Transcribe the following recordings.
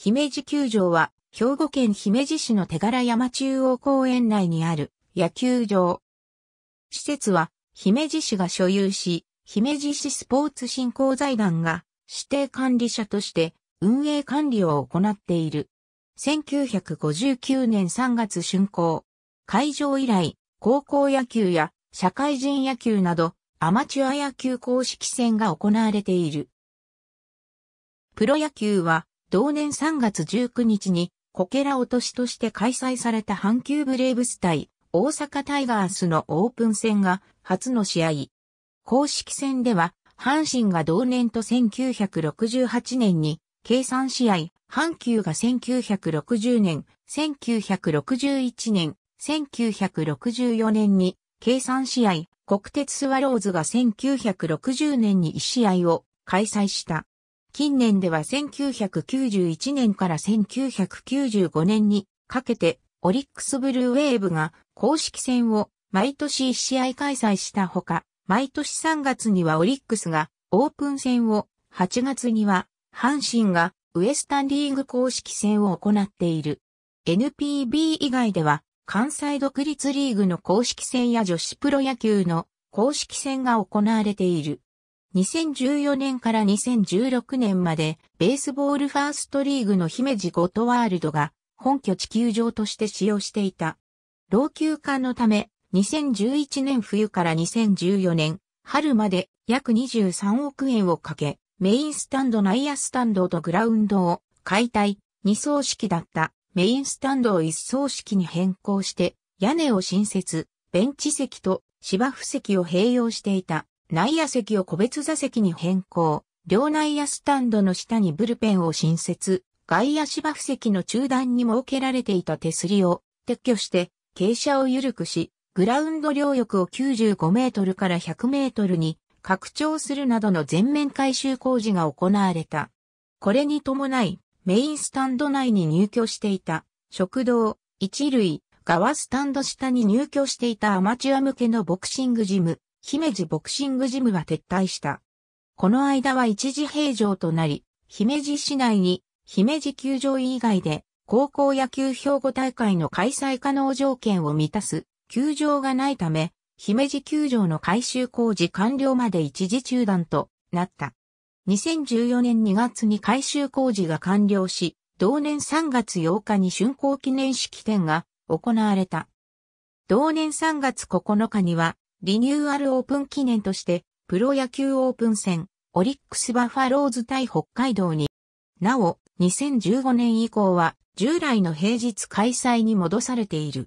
姫路球場は、兵庫県姫路市の手柄山中央公園内にある野球場。施設は、姫路市が所有し、姫路市スポーツ振興財団が指定管理者として運営管理を行っている。1959年3月竣工。会場以来、高校野球や社会人野球などアマチュア野球公式戦が行われている。プロ野球は同年3月19日に、コケラ落としとして開催された阪急ブレーブス対大阪タイガースのオープン戦が初の試合。公式戦では、阪神が同年と1968年に、計算試合、阪急が1960年、1961年、1964年に、計算試合、国鉄スワローズが1960年に1試合を開催した。近年では1991年から1995年にかけてオリックスブルーウェーブが公式戦を毎年1試合開催したほか、毎年3月にはオリックスがオープン戦を、8月には阪神がウエスタンリーグ公式戦を行っている。NPB 以外では関西独立リーグの公式戦や女子プロ野球の公式戦が行われている。2014年から2016年まで、ベースボールファーストリーグの姫路ゴトワールドが、本拠地球場として使用していた。老朽化のため、2011年冬から2014年春まで約23億円をかけ、メインスタンド内野スタンドとグラウンドを解体、二層式だったメインスタンドを一層式に変更して、屋根を新設、ベンチ席と芝生席を併用していた。内野席を個別座席に変更、両内野スタンドの下にブルペンを新設、外野芝布席の中段に設けられていた手すりを撤去して、傾斜を緩くし、グラウンド両翼を95メートルから100メートルに拡張するなどの全面改修工事が行われた。これに伴い、メインスタンド内に入居していた、食堂、一塁、側スタンド下に入居していたアマチュア向けのボクシングジム、姫路ボクシングジムは撤退した。この間は一時閉場となり、姫路市内に姫路球場以外で高校野球兵庫大会の開催可能条件を満たす球場がないため、姫路球場の改修工事完了まで一時中断となった。2014年2月に改修工事が完了し、同年3月8日に竣工記念式典が行われた。同年3月9日にはリニューアルオープン記念として、プロ野球オープン戦、オリックスバファローズ対北海道に、なお、2015年以降は、従来の平日開催に戻されている。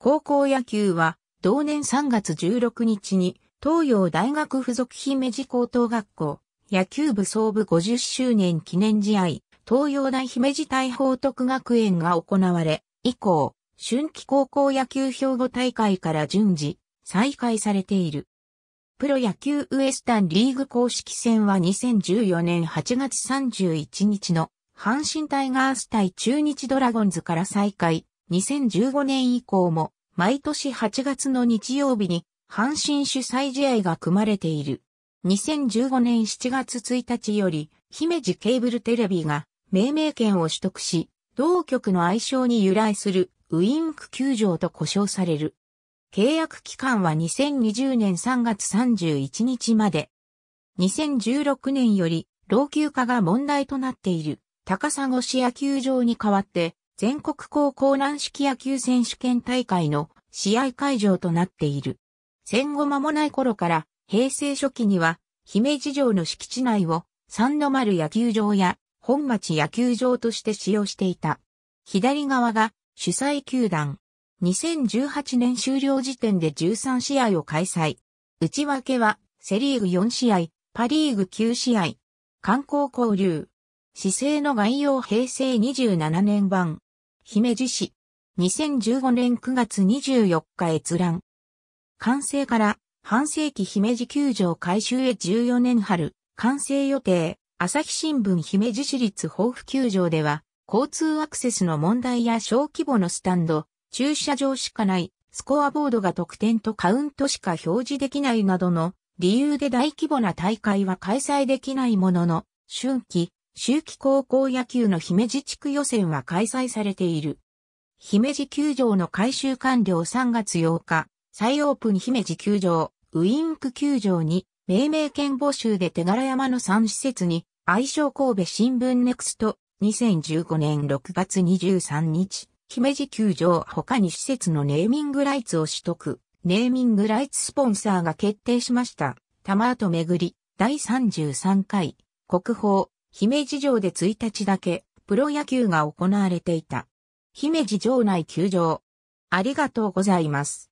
高校野球は、同年3月16日に、東洋大学附属姫路高等学校、野球部総部50周年記念試合、東洋大姫路大報徳学園が行われ、以降、春季高校野球兵庫大会から順次、再開されている。プロ野球ウエスタンリーグ公式戦は2014年8月31日の阪神タイガース対中日ドラゴンズから再開、2015年以降も毎年8月の日曜日に阪神主催試合が組まれている。2015年7月1日より姫路ケーブルテレビが命名権を取得し、同局の愛称に由来するウインク球場と呼称される。契約期間は2020年3月31日まで。2016年より老朽化が問題となっている高砂市野球場に代わって全国高校軟式野球選手権大会の試合会場となっている。戦後間もない頃から平成初期には姫路城の敷地内を三の丸野球場や本町野球場として使用していた。左側が主催球団、2018年終了時点で13試合を開催。内訳は、セリーグ4試合、パリーグ9試合、観光交流。市政の概要平成27年版。姫路市。2015年9月24日閲覧。完成から半世紀姫路球場改修へ14年春。完成予定。朝日新聞姫路市立豊府球場では、交通アクセスの問題や小規模のスタンド、駐車場しかない、スコアボードが得点とカウントしか表示できないなどの理由で大規模な大会は開催できないものの、春季、秋季高校野球の姫路地区予選は開催されている。姫路球場の改修完了3月8日、再オープン姫路球場、ウインク球場に、命名権募集で手柄山の3施設に、愛称神戸新聞ネクスト、2015年6月23日。姫路球場他に施設のネーミングライツを取得、ネーミングライツスポンサーが決定しました。玉マ巡めぐり、第33回、国宝、姫路城で1日だけ、プロ野球が行われていた。姫路城内球場。ありがとうございます。